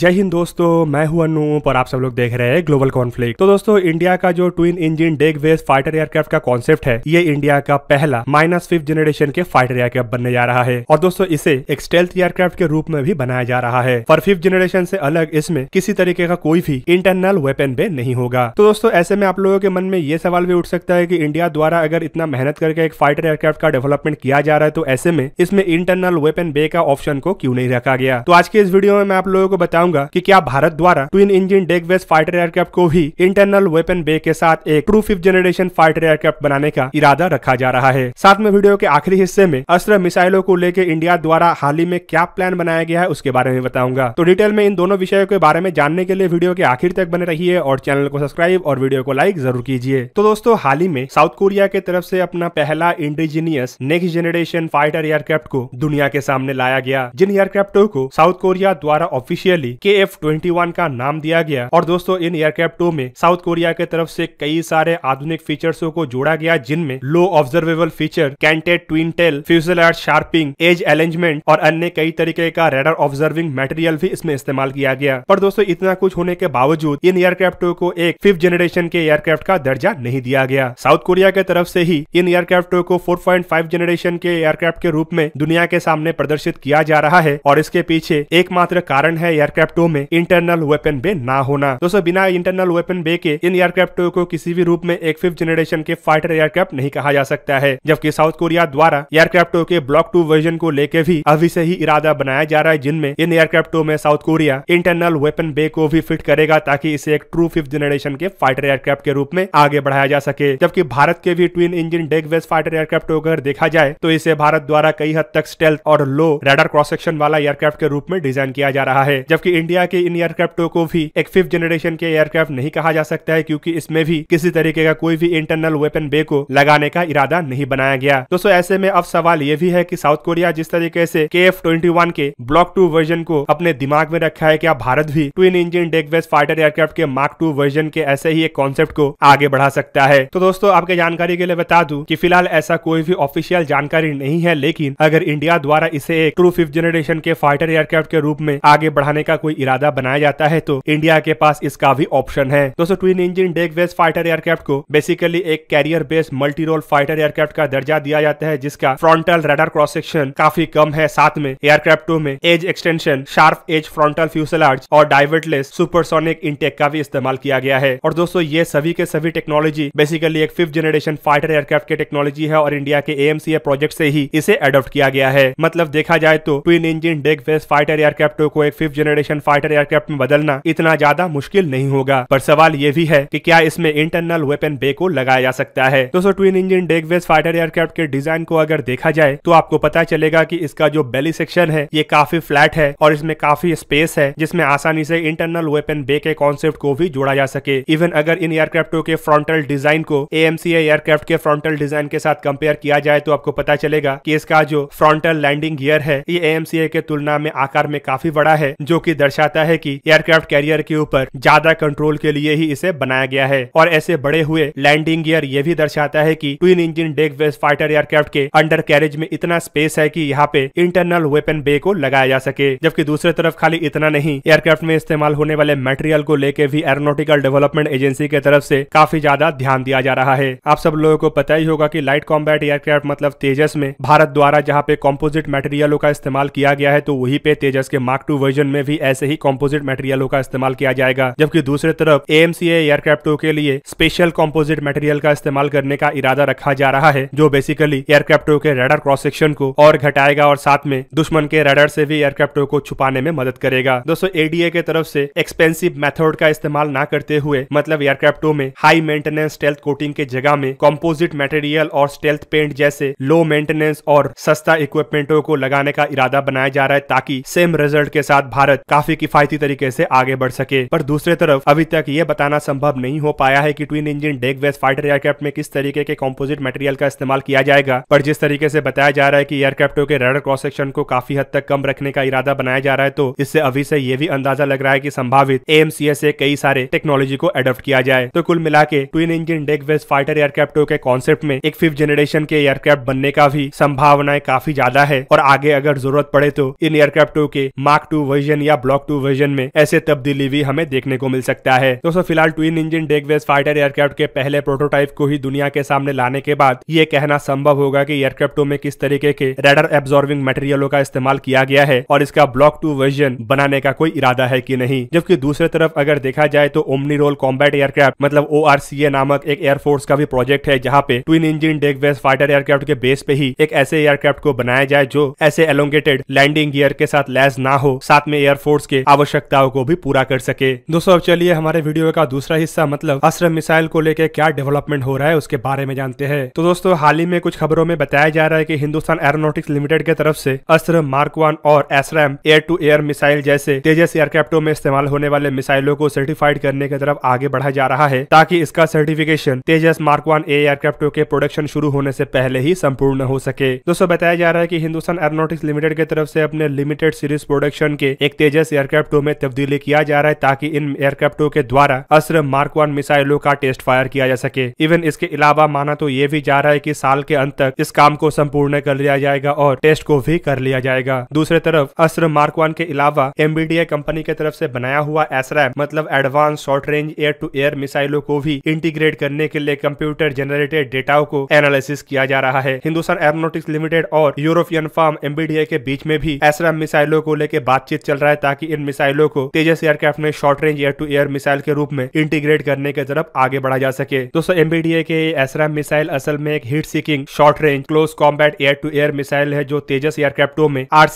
जय हिंद दोस्तों मैं हूं अनूप और आप सब लोग देख रहे हैं ग्लोबल कॉन्फ्लिक्ट तो दोस्तों इंडिया का जो ट्विन इंजन डेग वेस फाइटर एयरक्राफ्ट का कॉन्सेप्ट है ये इंडिया का पहला माइनस फिफ्थ जनरेशन के फाइटर एयरक्राफ्ट बनने जा रहा है और दोस्तों इसे एक स्टेल्थ एयरक्राफ्ट के रूप में भी बनाया जा रहा है और फिफ्थ जनरेशन से अलग इसमें किसी तरीके का कोई भी इंटरनल वेपन भी नहीं होगा तो दोस्तों ऐसे में आप लोगों के मन में ये सवाल भी उठ सकता है की इंडिया द्वारा अगर इतना मेहनत करके एक फाइटर एयरक्राफ्ट का डेवलपमेंट किया जा रहा है तो ऐसे में इसमें इंटरनल वेपन बे का ऑप्शन को क्यूँ नहीं रखा गया तो आज के इस वीडियो में मैं आप लोगों को बता चाहूंगा कि क्या भारत द्वारा twin engine deck based fighter aircraft को भी इंटरनल वेपन बे के साथ एक true fifth generation fighter aircraft बनाने का इरादा रखा जा रहा है साथ में वीडियो के आखिरी हिस्से में अस्त्र मिसाइलों को लेकर इंडिया द्वारा हाल ही में क्या प्लान बनाया गया है उसके बारे में बताऊंगा तो डिटेल में इन दोनों विषयों के बारे में जानने के लिए वीडियो के आखिर तक बने रही और चैनल को सब्सक्राइब और वीडियो को लाइक जरूर कीजिए तो दोस्तों हाल ही में साउथ कोरिया के तरफ से अपना पहला indigenous next generation fighter aircraft को दुनिया के सामने लाया गया जिन एयरक्राफ्टों को साउथ कोरिया द्वारा officially K F twenty one का नाम दिया गया और दोस्तों इन एयरक्राफ्ट टू में साउथ कोरिया के तरफ से कई सारे आधुनिक फीचर्सों को जोड़ा गया जिनमें low observable feature canted twin tail fuselage air shaping edge arrangement और अन्य कई तरीके का रेडर ऑब्जर्विंग मटेरियल भी इसमें इस्तेमाल किया गया पर दोस्तों इतना कुछ होने के बावजूद इन एयरक्राफ्टों को एक फिफ्थ जनरेशन के एयरक्राफ्ट का दर्जा नहीं दिया गया साउथ कोरिया के तरफ से ही इन एयरक्राफ्टों को 4.5 जनरेशन के एयरक्राफ्ट के रूप में दुनिया के सामने प्रदर्शित किया जा रहा है और इसके पीछे एकमात्र कारण है एयरक्राफ्ट एयरक्राफ्ट में इंटरनल वेपन बे ना होना दोस्तों बिना इंटरनल वेपन बे के इन एयरक्राफ्ट को किसी भी रूप में एक फिफ्थ जनरेशन के फाइटर एयरक्राफ्ट नहीं कहा जा सकता है जबकि साउथ कोरिया द्वारा एयरक्राफ्ट के ब्लॉक टू वर्जन को लेकर भी अभी से ही इरादा बनाया जा रहा है जिनमें इन एयरक्राफ्ट में South Korea internal weapon bay को भी फिट करेगा ताकि इसे एक ट्रू फिफ्थ जनरेशन के फाइटर एयरक्राफ्ट के रूप में आगे बढ़ाया जा सके जबकि भारत के भी twin engine deck based fighter aircraft अगर देखा जाए तो इसे भारत द्वारा कई हद तक स्टेल्थ और लो रेडर क्रॉस सेक्शन वाला एयरक्राफ्ट के रूप में डिजाइन किया जा रहा है जबकि इंडिया के इन एयरक्राफ्टों को भी एक फिफ्थ जनरेशन के एयरक्राफ्ट नहीं कहा जा सकता है क्योंकि इसमें भी किसी तरीके का कोई भी इंटरनल वेपन बे को लगाने का इरादा नहीं बनाया गया दोस्तों ऐसे में अब सवाल ये भी है की साउथ कोरिया जिस तरीके से के एफ ट्वेंटी वन के ब्लॉक टू वर्जन को अपने दिमाग में रखा है क्या भारत भी twin engine deck based fighter aircraft के मार्क टू वर्जन के ऐसे ही एक कॉन्सेप्ट को आगे बढ़ा सकता है तो दोस्तों आपके जानकारी के लिए बता दूं कि फिलहाल ऐसा कोई भी ऑफिशियल जानकारी नहीं है लेकिन अगर इंडिया द्वारा इसे एक ट्रू फिफ्थ जनरेशन के फाइटर एयरक्राफ्ट के रूप में आगे बढ़ाने का का कोई इरादा बनाया जाता है तो इंडिया के पास इसका भी ऑप्शन है दोस्तों twin engine deck based fighter aircraft को बेसिकली एक carrier based multi role fighter aircraft का दर्जा दिया जाता है जिसका फ्रंटल रडार क्रॉस सेक्शन काफी कम है साथ में एयरक्राफ्टों में edge extension sharp edge frontal fuselage और डाइवर्टलेस सुपरसोनिक इंटेक का भी इस्तेमाल किया गया है और दोस्तों ये सभी के सभी टेक्नोलॉजी बेसिकली एक फिफ्थ जनरेशन फाइटर एयरक्राफ्ट के टेक्नोलॉजी है और इंडिया के एएमसीए प्रोजेक्ट से ही इसे अडोप्ट किया गया है मतलब देखा जाए तो twin engine deck based fighter एयरक्राफ्टों को एक fifth generation operation fighter aircraft में बदलना इतना ज्यादा मुश्किल नहीं होगा पर सवाल ये भी है कि क्या इसमें इंटरनल वेपन बे को लगाया जा सकता है दोस्तों ट्विन इंजन डेगवेज फाइटर एयरक्राफ्ट के डिजाइन को अगर देखा जाए तो आपको पता चलेगा की इसका जो बेली सेक्शन है ये काफी फ्लैट है और इसमें काफी स्पेस है जिसमे आसानी से इंटरनल वेपन बे के कॉन्सेप्ट को भी जोड़ा जा सके इवन अगर इन एयरक्राफ्टों के फ्रंटल डिजाइन को ए एयरक्राफ्ट के फ्रंटल डिजाइन के साथ कंपेयर किया जाए तो आपको पता चलेगा कि इसका जो फ्रंटल लैंडिंग गियर है ये एएमसीए के तुलना में आकार में काफी बड़ा है जो कि बल्कि दर्शाता है कि एयरक्राफ्ट कैरियर के ऊपर ज्यादा कंट्रोल के लिए ही इसे बनाया गया है और ऐसे बड़े हुए लैंडिंग गियर ये भी दर्शाता है कि twin engine deck based fighter aircraft के अंडर कैरेज में इतना स्पेस है कि यहाँ पे इंटरनल वेपन बे को लगाया जा सके जबकि दूसरी तरफ खाली इतना नहीं एयरक्राफ्ट में इस्तेमाल होने वाले मटेरियल को लेकर भी एरोनोटिकल डेवलपमेंट एजेंसी के तरफ से काफी ज्यादा ध्यान दिया जा रहा है आप सब लोगों को पता ही होगा कि लाइट कॉम्बैट एयरक्राफ्ट मतलब तेजस में भारत द्वारा जहाँ पे कॉम्पोजिट मटेरियलों का इस्तेमाल किया गया है तो वही पे तेजस के मार्क टू वर्जन में भी ऐसे ही कॉम्पोजिट मटेरियलों का इस्तेमाल किया जाएगा जबकि दूसरी तरफ ए एयरक्राफ्टों के लिए स्पेशल कॉम्पोजिट मटेरियल का इस्तेमाल करने का इरादा रखा जा रहा है जो बेसिकली एयरक्राफ्टों के रेडर क्रॉस सेक्शन को और घटाएगा और साथ में दुश्मन के रेडर से भी एयरक्राफ्टों को छुपाने में मदद करेगा दोस्तों एडीए के तरफ से एक्सपेंसिव मेथड का इस्तेमाल ना करते हुए मतलब एयरक्राफ्टों में हाई मेंटेनेंस स्टेल्थ कोटिंग के जगह में कॉम्पोजिट मटेरियल और स्टेल्थ पेंट जैसे लो मेंटेनेंस और सस्ता इक्विपमेंटों को लगाने का इरादा बनाया जा रहा है ताकि सेम रिजल्ट के साथ भारत काफी किफायती तरीके से आगे बढ़ सके पर दूसरी तरफ अभी तक ये बताना संभव नहीं हो पाया है कि twin engine deck based fighter aircraft में किस तरीके के कॉम्पोजिट मटेरियल का इस्तेमाल किया जाएगा पर जिस तरीके से बताया जा रहा है कि एयरक्राफ्टों के रेडर क्रॉस सेक्शन को काफी हद तक कम रखने का इरादा बनाया जा रहा है तो इससे अभी से ये भी अंदाजा लग रहा है की संभावित एम से कई सारे टेक्नोलॉजी को एडोप्ट किया जाए तो कुल मिला के twin engine deck based fighter एयरक्राफ्टों के कॉन्सेप्ट में एक फिफ्थ जनरेशन के एयरक्राफ्ट बनने का भी संभावनाएं काफी ज्यादा है और आगे अगर जरूरत पड़े तो इन एयरक्राफ्टों के मार्क टू वर्जन या ब्लॉक टू वर्जन में ऐसे तब्दीली भी हमें देखने को मिल सकता है दोस्तों फिलहाल ट्विन इंजन डेगवेज फाइटर एयरक्राफ्ट के पहले प्रोटोटाइप को ही दुनिया के सामने लाने के बाद ये कहना संभव होगा की एयरक्राफ्टों में किस तरीके के रेडर एब्जॉर्विंग मटेरियलों का इस्तेमाल किया गया है और इसका ब्लॉक टू वर्जन बनाने का कोई इरादा है की नहीं जबकि दूसरे तरफ अगर देखा जाए तो ओमनी रोल कॉम्बैट एयरक्राफ्ट मतलब ओ नामक एक एयरफोर्स का भी प्रोजेक्ट है जहाँ पे ट्विन इंजन डेगवेज फाइटर एयरक्राफ्ट के बेस पे ही एक ऐसे एयरक्राफ्ट को बनाया जाए जो ऐसे एलोंगेटेड लैंडिंग गियर के साथ लैस ना हो साथ में एयरफोर्स फोर्स के आवश्यकताओं को भी पूरा कर सके दोस्तों अब चलिए हमारे वीडियो का दूसरा हिस्सा मतलब अस्त्र मिसाइल को लेकर क्या डेवलपमेंट हो रहा है उसके बारे में जानते हैं तो दोस्तों हाल ही में कुछ खबरों में बताया जा रहा है की हिंदुस्तान एरोनोटिक्स लिमिटेड के तरफ ऐसी अस्त्र मार्क वन और ASRAAM air to air missile जैसे तेजस एयरक्राफ्टो में इस्तेमाल होने वाले मिसाइलों को सर्टिफाइड करने की तरफ आगे बढ़ा जा रहा है ताकि इसका certification Tejas mark one A के प्रोडक्शन शुरू होने से पहले ही संपूर्ण हो सके दोस्तों बताया जा रहा है की हिंदुस्तान एरोनोटिक्स लिमिटेड की तरफ से अपने लिमिटेड सीरीज प्रोडक्शन के एक तेजस तेजस एयरक्राफ्टों में तब्दीली किया जा रहा है ताकि इन एयरक्राफ्टों के द्वारा अस्त्र मार्क वन मिसाइलों का टेस्ट फायर किया जा सके इवन इसके अलावा माना तो ये भी जा रहा है की साल के अंत तक इस काम को संपूर्ण कर लिया जाएगा और टेस्ट को भी कर लिया जाएगा दूसरे तरफ अस्त्र मार्क वन के अलावा एमबीडीए कंपनी के तरफ से बनाया हुआ एसरा मतलब advance short range air to air मिसाइलों को भी इंटीग्रेट करने के लिए कंप्यूटर जनरेटेड डेटाओं को एनालिसिस किया जा रहा है हिंदुस्तान एरोनोटिक्स लिमिटेड और यूरोपियन फार्म एमबीडीए के बीच में भी एसरा मिसाइलों को लेकर बातचीत चल रहा है ताकि इन मिसाइलों को तेजस एयरक्राफ्ट में short range air to air missile के रूप में इंटीग्रेट करने की तरफ आगे बढ़ा जा सके दोस्तों एमबीडीए के एसरा मिसाइल असल में एक heat seeking short range close combat air to air missile है जो तेजस एयरक्राफ्ट टू में आर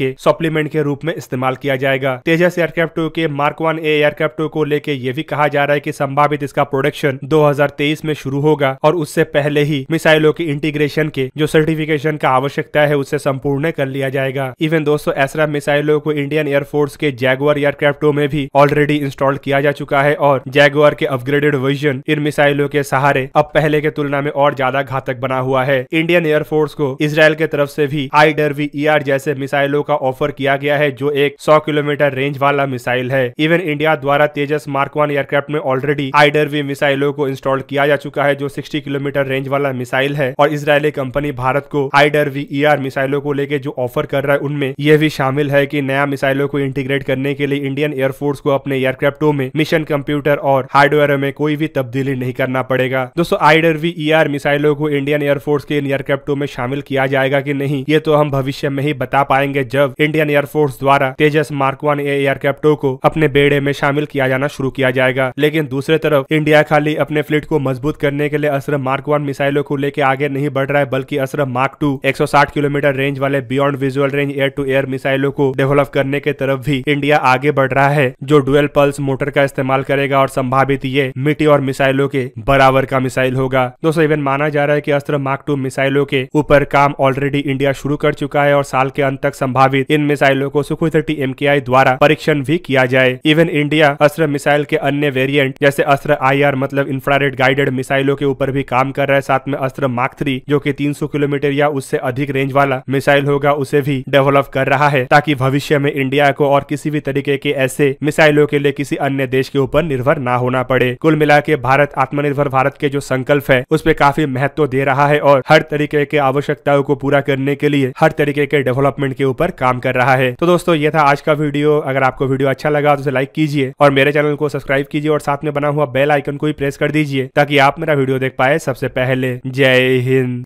के सप्लीमेंट के रूप में इस्तेमाल किया जाएगा तेजस एयरक्राफ्ट टू के मार्क वन एयरक्राफ्ट टू को लेके ये भी कहा जा रहा है की संभावित इसका प्रोडक्शन दो में शुरू होगा और उससे पहले ही मिसाइलों के इंटीग्रेशन के जो सर्टिफिकेशन का आवश्यकता है उसे संपूर्ण कर लिया जाएगा इवन दोस्तों एसरा मिसाइलों को इंडियन एयरफोर्स के जैगवर एयरक्राफ्टों में भी ऑलरेडी इंस्टॉल किया जा चुका है और जैगवर के अपग्रेडेड वर्जन इन मिसाइलों के सहारे अब पहले के तुलना में और ज्यादा घातक बना हुआ है इंडियन एयरफोर्स को इसराइल के तरफ से भी आई डरवी ई जैसे मिसाइलों का ऑफर किया गया है जो एक सौ किलोमीटर रेंज वाला मिसाइल है इवन इंडिया द्वारा तेजस मार्क वन एयरक्राफ्ट में ऑलरेडी आईडरवी मिसाइलों को इंस्टॉल किया जा चुका है जो 60 किलोमीटर रेंज वाला मिसाइल है और इसराइली कंपनी भारत को आईडरवी ई मिसाइलों को लेके जो ऑफर कर रहा है उनमें यह भी शामिल है की नया मिसाइलों सिनेरियो को इंटीग्रेट करने के लिए इंडियन एयरफोर्स को अपने एयरक्राफ्टों में मिशन कंप्यूटर और हार्डवेयर में कोई भी तब्दीली नहीं करना पड़ेगा दोस्तों आईडर वी ई आर मिसाइलों को इंडियन एयरफोर्स के इन एयरक्राफ्टों में शामिल किया जाएगा की नहीं ये तो हम भविष्य में ही बता पाएंगे जब इंडियन एयरफोर्स द्वारा तेजस मार्कवान एयरक्राफ्टो को अपने बेड़े में शामिल किया जाना शुरू किया जाएगा लेकिन दूसरे तरफ इंडिया खाली अपने फ्लीट को मजबूत करने के लिए असर मार्क वन मिसाइलों को लेकर आगे नहीं बढ़ रहा है बल्कि Astra mark two 160 kilometre range वाले beyond visual range air to air मिसाइलों को डेवलप करने के तरफ भी इंडिया आगे बढ़ रहा है जो डुअल पल्स मोटर का इस्तेमाल करेगा और संभावित ये मिट्टी और मिसाइलों के बराबर का मिसाइल होगा दोस्तों इवन माना जा रहा है की अस्त्र मार्क टू मिसाइलों के ऊपर काम ऑलरेडी इंडिया शुरू कर चुका है और साल के अंत तक संभावित इन मिसाइलों को सुखु थर्टी एम द्वारा परीक्षण भी किया जाए इवन इंडिया अस्त्र मिसाइल के अन्य वेरिएंट जैसे अस्त्र आईआर मतलब इंफ्रारेड गाइडेड मिसाइलों के ऊपर भी काम कर रहा है साथ में अस्त्र मार्क थ्री जो कि 300 किलोमीटर या उससे अधिक रेंज वाला मिसाइल होगा उसे भी डेवलप कर रहा है ताकि भविष्य में इंडिया इंडिया को और किसी भी तरीके के ऐसे मिसाइलों के लिए किसी अन्य देश के ऊपर निर्भर न होना पड़े कुल मिला के भारत आत्मनिर्भर भारत के जो संकल्प है उस पर काफी महत्व दे रहा है और हर तरीके के आवश्यकताओं को पूरा करने के लिए हर तरीके के डेवलपमेंट के ऊपर काम कर रहा है तो दोस्तों ये था आज का वीडियो अगर आपको वीडियो अच्छा लगा तो उसे लाइक कीजिए और मेरे चैनल को सब्सक्राइब कीजिए और साथ में बना हुआ बेल आइकन को भी प्रेस कर दीजिए ताकि आप मेरा वीडियो देख पाए सबसे पहले जय हिंद